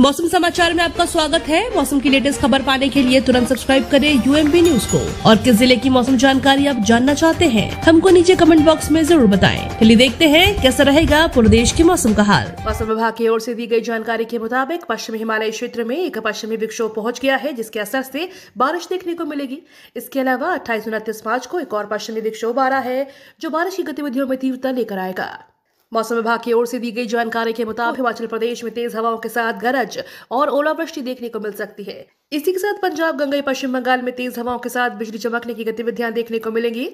मौसम समाचार में आपका स्वागत है मौसम की लेटेस्ट खबर पाने के लिए तुरंत सब्सक्राइब करें यूएमबी न्यूज को और किस जिले की मौसम जानकारी आप जानना चाहते हैं हमको नीचे कमेंट बॉक्स में जरूर बताएं। चलिए देखते हैं कैसा रहेगा पूरे देश के मौसम का हाल मौसम विभाग की ओर से दी गई जानकारी के मुताबिक पश्चिमी हिमालय क्षेत्र में एक पश्चिमी विक्षोभ पहुँच गया है जिसके असर ऐसी बारिश देखने को मिलेगी इसके अलावा अट्ठाईस उनतीस मार्च को एक और पश्चिमी विक्षोभ आ रहा है जो बारिश की गतिविधियों में तीव्रता लेकर आएगा मौसम विभाग की ओर से दी गई जानकारी के मुताबिक हिमाचल प्रदेश में तेज हवाओं के साथ गरज और ओलावृष्टि देखने को मिल सकती है इसी के साथ पंजाब गंगा पश्चिम बंगाल में तेज हवाओं के साथ बिजली चमकने की गतिविधियां देखने को मिलेंगी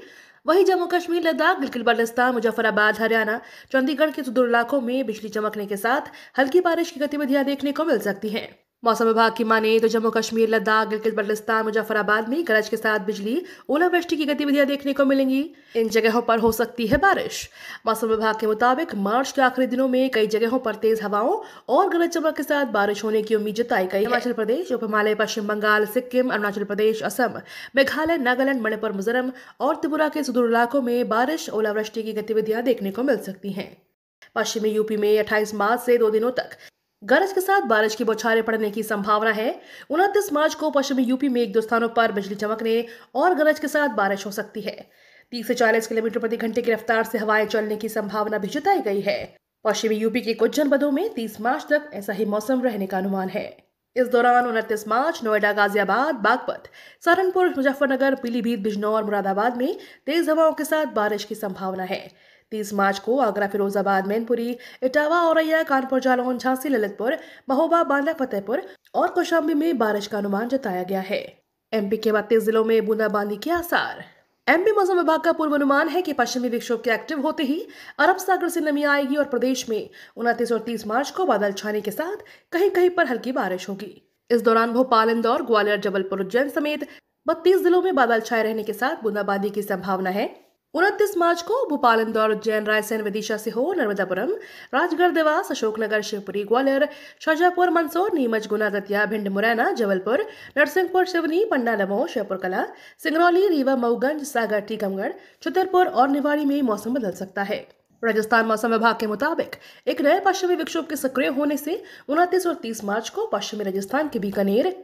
वहीं जम्मू कश्मीर लद्दाख बिल्कुल बलिस्तान मुजफ्फराबाद हरियाणा चंडीगढ़ के सुदूर इलाकों में बिजली चमकने के साथ हल्की बारिश की गतिविधियां देखने को मिल सकती हैं मौसम विभाग की माने तो जम्मू कश्मीर लद्दाख गिलगित बल्टिस्तान मुजफ्फराबाद में गरज के साथ बिजली ओलावृष्टि की गतिविधियां देखने को मिलेंगी इन जगहों पर हो सकती है बारिश मौसम विभाग के मुताबिक मार्च के आखिरी दिनों में कई जगहों पर तेज हवाओं और गरज चमक के साथ बारिश होने की उम्मीद जताई गई हिमाचल प्रदेश उप हिमालय पश्चिम बंगाल सिक्किम अरुणाचल प्रदेश असम मेघालय नागालैंड मणिपुर मिजोरम और त्रिपुरा के सुदूर इलाकों में बारिश ओलावृष्टि की गतिविधियां देखने को मिल सकती हैं पश्चिमी यूपी में 28 मार्च से दो दिनों तक गरज के साथ बारिश की बौछारें पड़ने की संभावना है उनतीस मार्च को पश्चिमी यूपी में एक दो स्थानों पर बिजली चमकने और गरज के साथ बारिश हो सकती है तीस से चालीस किलोमीटर प्रति घंटे की रफ्तार से हवाएं चलने की संभावना भी जताई गई है पश्चिमी यूपी के कुछ जनपदों में तीस मार्च तक ऐसा ही मौसम रहने का अनुमान है इस दौरान उनतीस मार्च नोएडा गाजियाबाद बागपत सहारनपुर मुजफ्फरनगर पीलीभीत बिजनौर मुरादाबाद में तेज हवाओं के साथ बारिश की संभावना है तीस मार्च को आगरा फिरोजाबाद मैनपुरी इटावा औरैया कानपुर जालौन झांसी ललितपुर महोबा बांदा फतेहपुर और कौशाम्बी में बारिश का अनुमान जताया गया है एमपी के बत्तीस जिलों में बूंदाबांदी के आसार एमपी मौसम विभाग का पूर्वानुमान है कि पश्चिमी विक्षोभ के एक्टिव होते ही अरब सागर से नमी आएगी और प्रदेश में उनतीस और तीस मार्च को बादल छाने के साथ कहीं कहीं पर हल्की बारिश होगी इस दौरान भोपाल इंदौर ग्वालियर जबलपुर उज्जैन समेत बत्तीस जिलों में बादल छाए रहने के साथ बूंदाबांदी की संभावना है उनतीस मार्च को भोपाल इंदौर उज्जैन रायसेन विदिशा सीहोर नर्मदापुरम राजगढ़ देवास अशोकनगर शिवपुरी ग्वालियर शाजापुर मंदसौर नीमच गुना दतिया भिंड मुरैना जबलपुर नरसिंहपुर शिवनी पन्ना नमो श्योपुर कला सिंगरौली रीवा मऊगंज सागर टीकमगढ़ छतरपुर और निवाड़ी में मौसम बदल सकता है राजस्थान मौसम विभाग के मुताबिक एक नए पश्चिमी विक्षोभ के सक्रिय होने से उनतीस और तीस मार्च को पश्चिमी राजस्थान के बीकानेर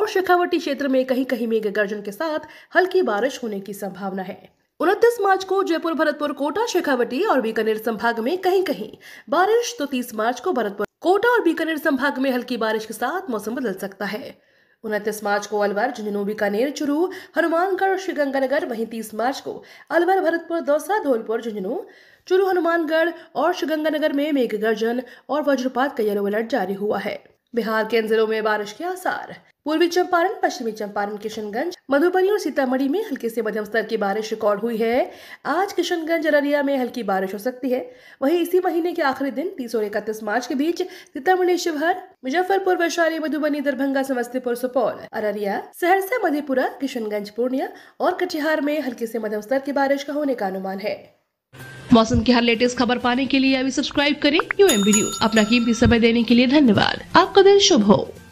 और शेखावटी क्षेत्र में कहीं कहीं मेघ गर्जन के साथ हल्की बारिश होने की संभावना है उनतीस मार्च को जयपुर भरतपुर कोटा शेखावटी और बीकानेर संभाग में कहीं कहीं बारिश तो तीस मार्च को भरतपुर कोटा और बीकानेर संभाग में हल्की बारिश के साथ मौसम बदल सकता है उनतीस मार्च को अलवर झुंझुनू बीकानेर चुरू हनुमानगढ़ और श्रीगंगानगर वहीं तीस मार्च को अलवर भरतपुर दौसा धौलपुर झुंझुनू चुरू हनुमानगढ़ और श्रीगंगानगर में मेघ गर्जन और वज्रपात का येलो अलर्ट जारी हुआ है बिहार के इन जिलों में बारिश के आसार पूर्वी चंपारण पश्चिमी चंपारण किशनगंज मधुबनी और सीतामढ़ी में हल्की से मध्यम स्तर की बारिश रिकॉर्ड हुई है आज किशनगंज अररिया में हल्की बारिश हो सकती है वहीं इसी महीने के आखिरी दिन तीस और इकतीस मार्च के बीच सीतामढ़ी शिवहर मुजफ्फरपुर वैशाली मधुबनी दरभंगा समस्तीपुर सुपौल अररिया सहरसा मधेपुरा किशनगंज पूर्णिया और कटिहार में हल्की से मध्यम स्तर की बारिश का होने का अनुमान है मौसम की हर लेटेस्ट खबर पाने के लिए अभी सब्सक्राइब करें यू एम न्यूज अपना कीमती समय देने के लिए धन्यवाद आपका दिन शुभ हो